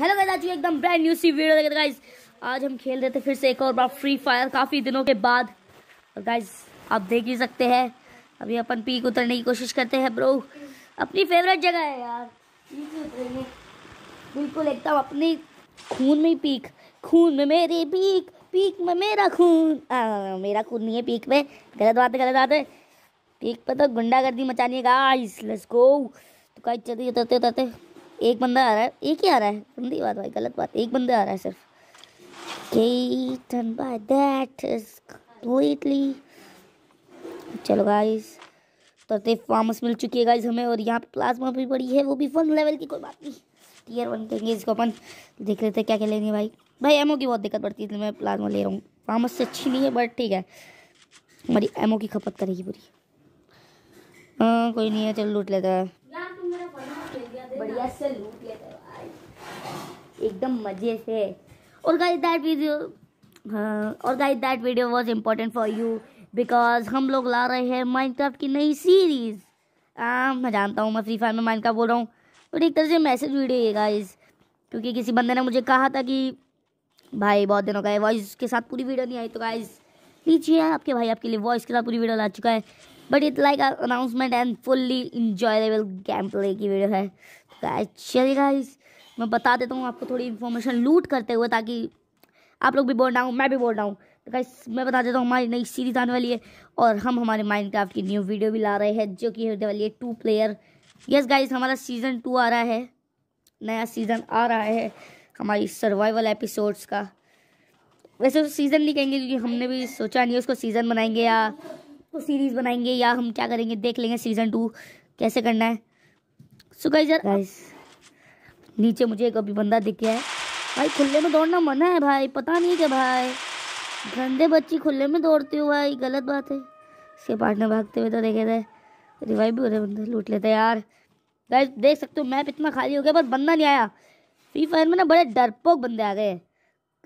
hello guys आज एकदम brand new सी वीडियो लगे गाइस आज हम खेल रहे थे फिर से एक और बार फ्री फायर काफ़ी दिनों के बाद और गाइस आप देख ही सकते हैं अभी अपन पीक उतरने की कोशिश करते हैं ब्रो अपनी फेवरेट जगह है यार बिल्कुल एकदम अपनी खून में पीक खून में मेरे पीक पीक में मेरा खून मेरा खून नहीं है पीक में गलत बात है गलत बात है पीक पर तो गुंडागर्दी मचानी है गाइस लेट्स गो तो गाइस चलिए उतरते उतरते एक बंदा आ रहा है एक ही आ रहा है गंदी बात भाई गलत बात एक बंदा आ रहा है सिर्फ Gaten by that is completely चलो गाइस तो फार्मस मिल चुकी है गाइस हमें और यहाँ पे प्लाज्मा भी बड़ी है वो भी फन लेवल की कोई बात नहीं टीयर वन कहेंगे इसको अपन देख लेते हैं क्या क्या लेंगे भाई भाई एमओ की बहुत दिक्कत पड़ती है इसलिए मैं प्लाज्मा ले रहा हूँ फार्मस से अच्छी नहीं है बट ठीक है हमारी एमओ की खपत करेगी पूरी हाँ कोई नहीं है चलो लूट लेता है बढ़िया से लूट लेते एकदम मज़े से और गाइस दैट वीडियो और guys that video was important for you because हम लोग ला रहे हैं माइनक्राफ्ट की नई सीरीज़ हाँ, मैं जानता हूँ मैं फ्री फायर में माइनक्राफ्ट बोल रहा हूँ बट तो एक तरह से मैसेज वीडियो है गाइस क्योंकि किसी बंदे ने मुझे कहा था कि भाई बहुत दिनों का गए वॉइस के साथ पूरी वीडियो नहीं आई तो गाइज़ लीजिए आपके भाई आपके लिए वॉइस के साथ पूरी वीडियो ला चुका है but it like announcement and fully enjoyable game play की वीडियो है चलिए गाइस मैं बता देता हूँ आपको थोड़ी इन्फॉर्मेशन लूट करते हुए ताकि आप लोग भी बोल रहा हूँ मैं भी बोल रहा हूँ तो गाइस मैं बता देता हूँ हमारी नई सीरीज आने वाली है और हम हमारे माइनक्राफ्ट की न्यू वीडियो भी ला रहे हैं जो कि होने वाली है टू प्लेयर यस गाइस हमारा सीज़न टू आ रहा है नया सीज़न आ रहा है हमारी सर्वाइवल एपिसोड्स का वैसे तो सीज़न नहीं कहेंगे क्योंकि हमने भी सोचा नहीं उसको सीज़न बनाएंगे या तो सीरीज़ बनाएंगे या हम क्या करेंगे देख लेंगे सीज़न टू कैसे करना है सो गाइस यार नीचे मुझे एक अभी बंदा दिख गया है भाई खुले में दौड़ना मना है भाई पता नहीं क्या भाई गंदे बच्ची खुले में दौड़ती हो भाई गलत बात है इसके पार्टनर भागते हुए तो देखे थे रिवाइव भी हो रहे बंदे लूट लेते यार गाइस देख सकते हो मैप इतना खाली हो गया पर बंदा नहीं आया फ्री फायर में ना बड़े डरपोक बंदे आ गए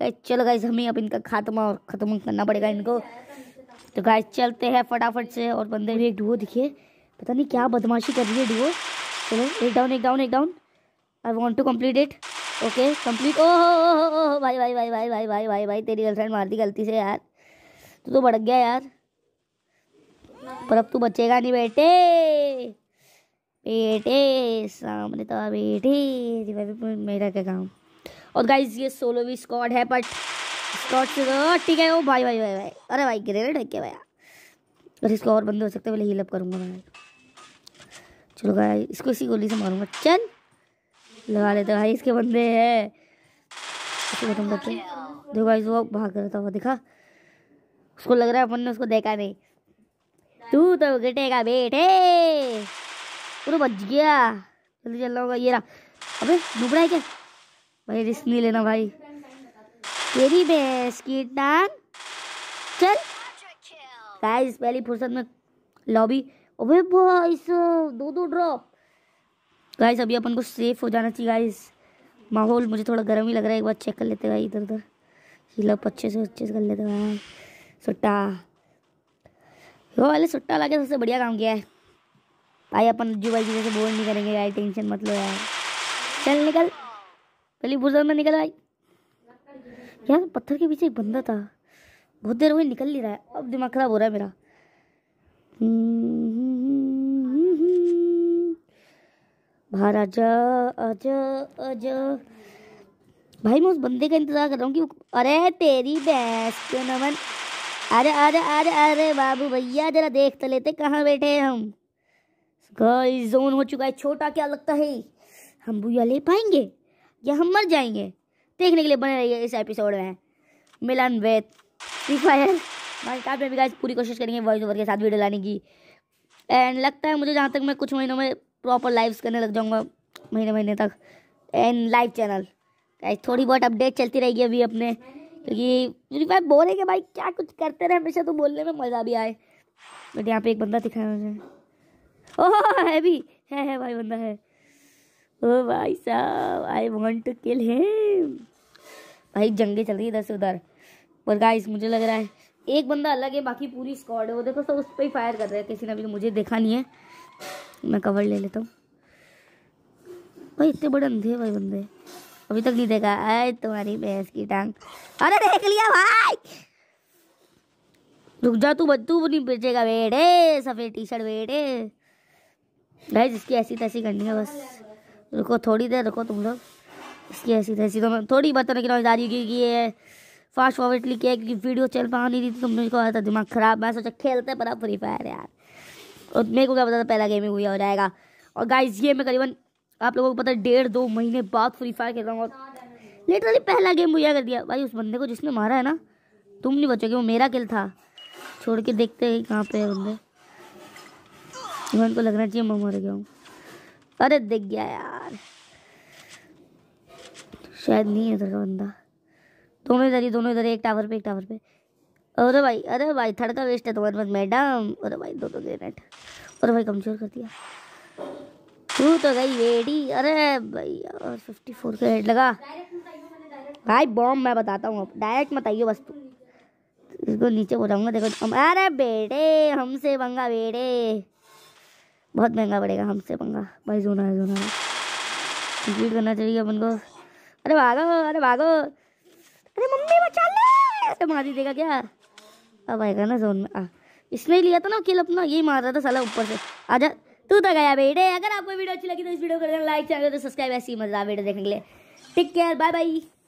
गाइस चलो गाइस हमें अब इनका खात्मा और ख़त्म करना पड़ेगा इनको तो गाइस चलते हैं फटाफट से और बंदे एक डुओ दिखे पता नहीं क्या बदमाशी कर रही है डुओ चलो एक डाउन एक डाउन एक down I want to complete it okay complete ओ हो भाई भाई भाई भाई भाई भाई भाई भाई तेरी गर्लफ्रेंड मार दी गलती से यार तू तो भड़क गया यार पर अब तू बचेगा नहीं बेटे बेटे सामने तो बेटे मेरा क्या काम और गाइज ये सोलो भी स्कॉड है बट स्कॉट से हाँ, ठीक है वो भाई भाई भाई भाई अरे भाई ग्रेनेड है क्या भाई अरे इसको और बंदे हो सकते पहले हील अप करूँगा मैं चलो भाई इसको इसी गोली से मारूंगा चल लगा लेते भाई इसके बंदे हैं देखो भाई वो भाग रहा था वो देखा उसको लग रहा है अपन ने उसको देखा नहीं तू तो गिटेगा बेटे पूरा बच गया जल्दी रहा होगा ये रहा अबे डूब रहा है क्या भाई रिस्क नहीं लेना भाई तेरी भैंस की टांग चल गाइस पहली फुर्सत में लॉबी अबे इस दो दो ड्रॉप गाइस अभी अपन को सेफ हो जाना चाहिए गाइस माहौल मुझे थोड़ा गर्म ही लग रहा है एक बार चेक कर लेते भाई इधर उधर हिलअप अच्छे से अच्छे से कर लेते भाई सुट्टा वो वाले सुट्टा ला सबसे बढ़िया काम किया है भाई अपन अज्जू भाई जी जैसे बोल नहीं करेंगे यार टेंशन मत लो यार चल निकल पहले बुरजा में निकल आई यार पत्थर के पीछे एक बंदा था बहुत देर वही निकल नहीं रहा है अब दिमाग खराब हो रहा है मेरा महाराजा आ जा भाई मैं उस बंदे का इंतजार कर रहा हूँ कि अरे तेरी भैंस क्यों नमन अरे अरे अरे अरे बाबू भैया जरा देख तो लेते कहाँ बैठे हैं हम गाइस जोन हो चुका है छोटा क्या लगता है हम भूया ले पाएंगे या हम मर जाएंगे देखने के लिए बने रहिए इस एपिसोड में मिलन वेद फ्री फायर माइनक्राफ्ट में भी गाइस पूरी कोशिश करेंगे वॉइस ओवर के साथ वीडियो लाने की एंड लगता है मुझे जहाँ तक मैं कुछ महीनों में प्रॉपर लाइव्स करने लग जाऊँगा महीने महीने तक एंड लाइव चैनल गाइस थोड़ी बहुत अपडेट चलती रहेगी अभी अपने क्योंकि फ्री फायर बोलेंगे भाई क्या कुछ करते रहे हमेशा तो बोलने में मज़ा भी आए बट यहाँ पे एक बंदा दिखाया मुझे ओह है भी है है भाई बंदा है ओ भाई साहब I want to kill him भाई जंगे चल रही है इधर से उधर पर गाइस मुझे लग रहा है एक बंदा अलग है बाकी पूरी स्कॉड है वो देखो सब उस पर ही फायर कर रहे हैं किसी ने अभी मुझे देखा नहीं है मैं कवर ले लेता हूँ भाई इतने बड़े अंधे भाई बंदे अभी तक नहीं देखा अरे तुम्हारी भैंस की टांग अरे देख लिया भाई रुक जा तू बद्दू नहीं बेचेगा बेटे सफ़ेद टी शर्ट बेटे भाई जिसकी ऐसी तैसी करनी है बस रुको थोड़ी देर रुको तुम लोग इसकी ऐसी तैसी तो मैं थोड़ी बात की गिरा जारी क्योंकि ये फास्ट लिख किया क्योंकि वीडियो चल पा नहीं रही थी तुम लोग आया था दिमाग ख़राब मैं सोचा खेलते पर फ्री फायर यार और मेरे को क्या पता था पहला गेमिंग हुआ हो जाएगा और गाइज ये मैं करीबन आप लोगों को पता है डेढ़ दो महीने बाद फ्री फायर खेल रहा हूँ और लिटरली पहला गेम हुआ कर दिया भाई उस बंदे को जिसने मारा है ना तुम नहीं बचोगे वो मेरा किल था छोड़ के देखते हैं कहाँ पे है बंदे इवन को लगना चाहिए मैं मर गया हूँ अरे दिख गया यार शायद नहीं है का बंदा दोनों इधर ही दोनों इधर एक टावर पे एक टावर पे अरे भाई अरे भाई थर्ड का वेस्ट है तुम्हारे पास मैडम अरे भाई दो दो ग्रेनेट अरे भाई कमज़ोर कर दिया तू तो गई वेड़ी अरे भाई फिफ्टी फोर का हेड लगा भाई बॉम्ब मैं बताता हूँ डायरेक्ट मत आइयो बस तू इसको नीचे बोलाऊँगा देखो अरे बेटे हमसे बंगा बेटे बहुत महंगा पड़ेगा हमसे बंगा भाई जोना है जोना है कंप्लीट करना चाहिए अपन को अरे भागो अरे भागो अरे मम्मी बचा ले ऐसे मार ही देगा क्या अब आएगा ना जोन में आ इसने लिया था ना किल अपना यही मार रहा था साला ऊपर से आजा तू तो गया बेटे अगर आपको वीडियो अच्छी लगी तो इस वीडियो को लाइक चैनल तो सब्सक्राइब ऐसी मजेदार वीडियो देखने के लिए टेक केयर बाय बाई